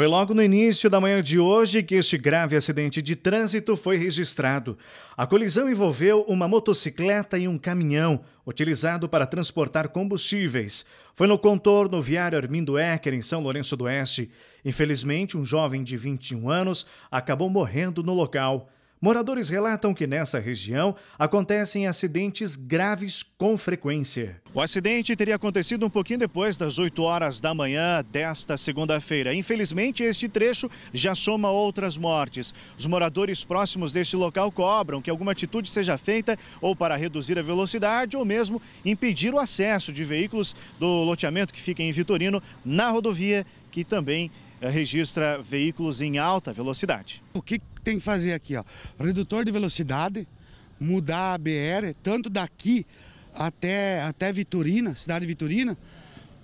Foi logo no início da manhã de hoje que este grave acidente de trânsito foi registrado. A colisão envolveu uma motocicleta e um caminhão utilizado para transportar combustíveis. Foi no contorno viário Armindo Ecker, em São Lourenço do Oeste. Infelizmente, um jovem de 21 anos acabou morrendo no local. Moradores relatam que nessa região acontecem acidentes graves com frequência. O acidente teria acontecido um pouquinho depois das 8 horas da manhã desta segunda-feira. Infelizmente, este trecho já soma outras mortes. Os moradores próximos deste local cobram que alguma atitude seja feita ou para reduzir a velocidade ou mesmo impedir o acesso de veículos do loteamento que fica em Vitorino na rodovia que também registra veículos em alta velocidade. O que tem que fazer aqui? Ó? Redutor de velocidade, mudar a BR, tanto daqui até, até Vitorina, cidade de Vitorina,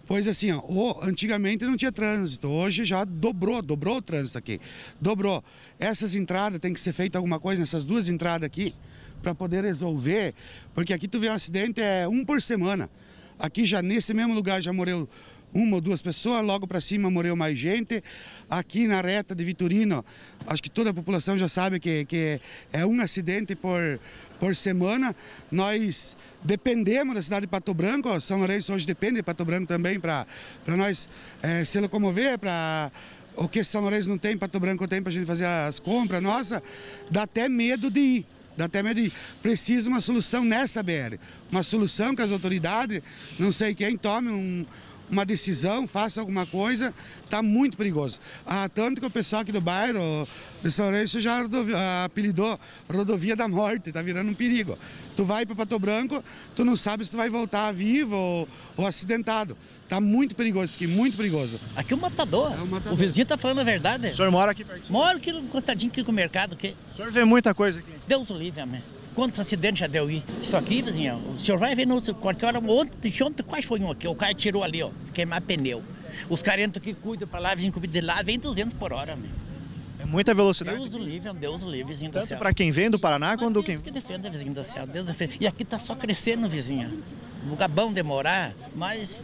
Pois assim, ó, antigamente não tinha trânsito, hoje já dobrou, dobrou o trânsito aqui. Dobrou. Essas entradas tem que ser feita alguma coisa nessas duas entradas aqui para poder resolver, porque aqui tu vê um acidente é um por semana. Aqui já nesse mesmo lugar já morreu uma ou duas pessoas, logo para cima morreu mais gente. Aqui na reta de Vitorino, acho que toda a população já sabe que, que é um acidente por, por semana. Nós dependemos da cidade de Pato Branco, São Lourenço hoje depende de Pato Branco também para nós é, se locomover, para o que São Lourenço não tem, Pato Branco tem para a gente fazer as compras, nossa, dá até medo de ir. Dá até medo de ir. Precisa uma solução nessa BR. Uma solução que as autoridades, não sei quem, tome um, uma decisão, faça alguma coisa, está muito perigoso. Ah, tanto que o pessoal aqui do bairro, de São Lourenço, já ah, apelidou rodovia da morte, está virando um perigo. Tu vai para Pato Branco, tu não sabe se tu vai voltar vivo ou, ou acidentado. Está muito perigoso isso aqui, muito perigoso. Aqui é um matador. É um matador. O vizinho está falando a verdade. O senhor mora aqui pertinho? Moro aqui no encostadinho aqui com o mercado. Aqui. O senhor vê muita coisa aqui? Deus o livre, amém. Quantos acidentes já deu aí? Isso aqui, vizinha, o senhor vai ver, não, qualquer hora, ontem, de ontem, quase foi um aqui. O cara tirou ali, ó, queimar pneu. Os carentos que cuidam pra lá, vêm de lá, vem 200 por hora, meu. É muita velocidade. Deus o livre, é Deus o livre, vizinho Tanto do céu. para quem vem do Paraná, quanto quem... que defende, vizinho do céu, Deus defende. E aqui tá só crescendo, vizinha. Lugar bom demorar, mas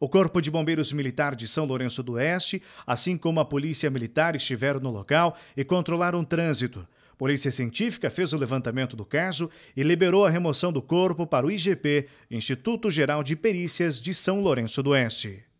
o Corpo de Bombeiros Militar de São Lourenço do Oeste, assim como a Polícia Militar, estiveram no local e controlaram o trânsito. Polícia Científica fez o levantamento do caso e liberou a remoção do corpo para o IGP, Instituto Geral de Perícias de São Lourenço do Oeste.